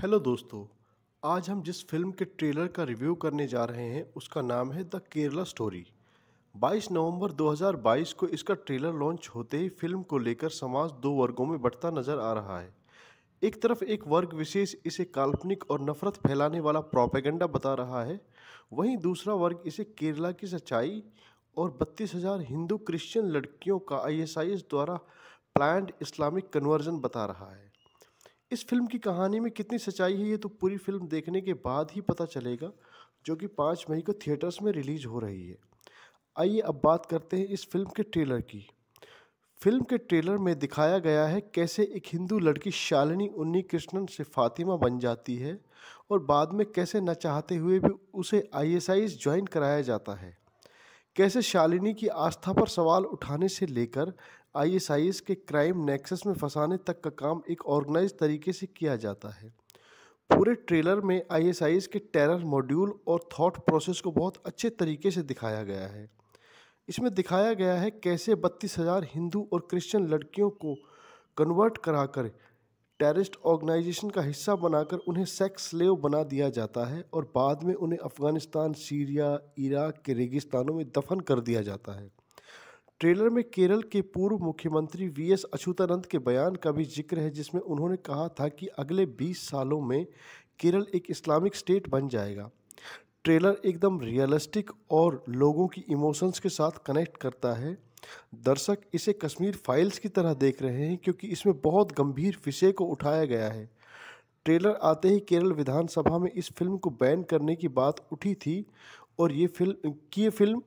hello दोस्तों आज हम जिस फिल्म के ट्रेलर का रिव्यू करने जा रहे हैं उसका नाम है द केरला स्टोरी 22 नवंबर 2022 को इसका ट्रेलर लॉन्च होते ही फिल्म को लेकर समाज दो वर्गों में बढ़ता नजर आ रहा है एक तरफ एक वर्ग विशेष इसे काल्पनिक और नफरत फैलाने वाला प्रोपेगेंडा बता रहा है वहीं दूसरा वर्ग इसे केरला की सच्चाई और बत्तीस हज़ार हिंदू क्रिश्चियन लड़कियों का आईएसआईएस द्वारा प्लान्ड इस्लामिक कन्वर्जन बता रहा है इस फिल्म की कहानी में कितनी सच्चाई है ये तो पूरी फिल्म देखने के बाद ही पता चलेगा जो कि पाँच मई को थिएटर्स में रिलीज हो रही है आइए अब बात करते हैं इस फिल्म के ट्रेलर की फिल्म के ट्रेलर में दिखाया गया है कैसे एक हिंदू लड़की शालिनी उन्नी कृष्णन से फातिमा बन जाती है और बाद में कैसे न चाहते हुए भी उसे आई ज्वाइन कराया जाता है कैसे शालिनी की आस्था पर सवाल उठाने से लेकर आईएसआईएस के क्राइम नेक्सस में फंसाने तक का काम एक ऑर्गेनाइज तरीके से किया जाता है पूरे ट्रेलर में आईएसआईएस के टेरर मॉड्यूल और थॉट प्रोसेस को बहुत अच्छे तरीके से दिखाया गया है इसमें दिखाया गया है कैसे बत्तीस हज़ार हिंदू और क्रिश्चियन लड़कियों को कन्वर्ट कराकर टेररिस्ट ऑर्गेनाइजेशन का हिस्सा बनाकर उन्हें सेक्स स्लेव बना दिया जाता है और बाद में उन्हें अफ़गानिस्तान सीरिया इराक के रेगिस्तानों में दफन कर दिया जाता है ट्रेलर में केरल के पूर्व मुख्यमंत्री वी एस अछूतानंद के बयान का भी जिक्र है जिसमें उन्होंने कहा था कि अगले 20 सालों में केरल एक इस्लामिक स्टेट बन जाएगा ट्रेलर एकदम रियलिस्टिक और लोगों की इमोशंस के साथ कनेक्ट करता है दर्शक इसे कश्मीर फाइल्स की तरह देख रहे हैं क्योंकि इसमें बहुत गंभीर विषय को उठाया गया है ट्रेलर आते ही केरल विधानसभा में इस फिल्म को बैन करने की बात उठी थी और ये फिल्म की ये फिल्म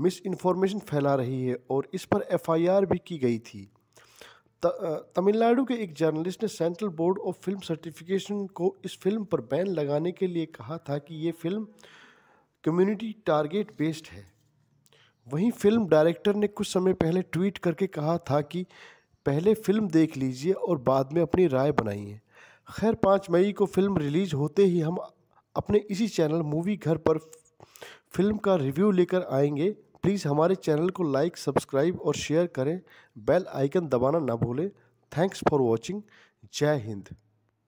मिस इन्फॉर्मेशन फैला रही है और इस पर एफआईआर भी की गई थी तमिलनाडु के एक जर्नलिस्ट ने Central Board of Film Certification को इस फिल्म पर बैन लगाने के लिए कहा था कि ये फिल्म कम्युनिटी टारगेट बेस्ड है वहीं फिल्म डायरेक्टर ने कुछ समय पहले ट्वीट करके कहा था कि पहले फिल्म देख लीजिए और बाद में अपनी राय बनाइए खैर पाँच मई को फिल्म रिलीज़ होते ही हम अपने इसी चैनल मूवी घर पर फिल्म का रिव्यू लेकर आएंगे प्लीज़ हमारे चैनल को लाइक सब्सक्राइब और शेयर करें बेल आइकन दबाना ना भूलें थैंक्स फॉर वॉचिंग जय हिंद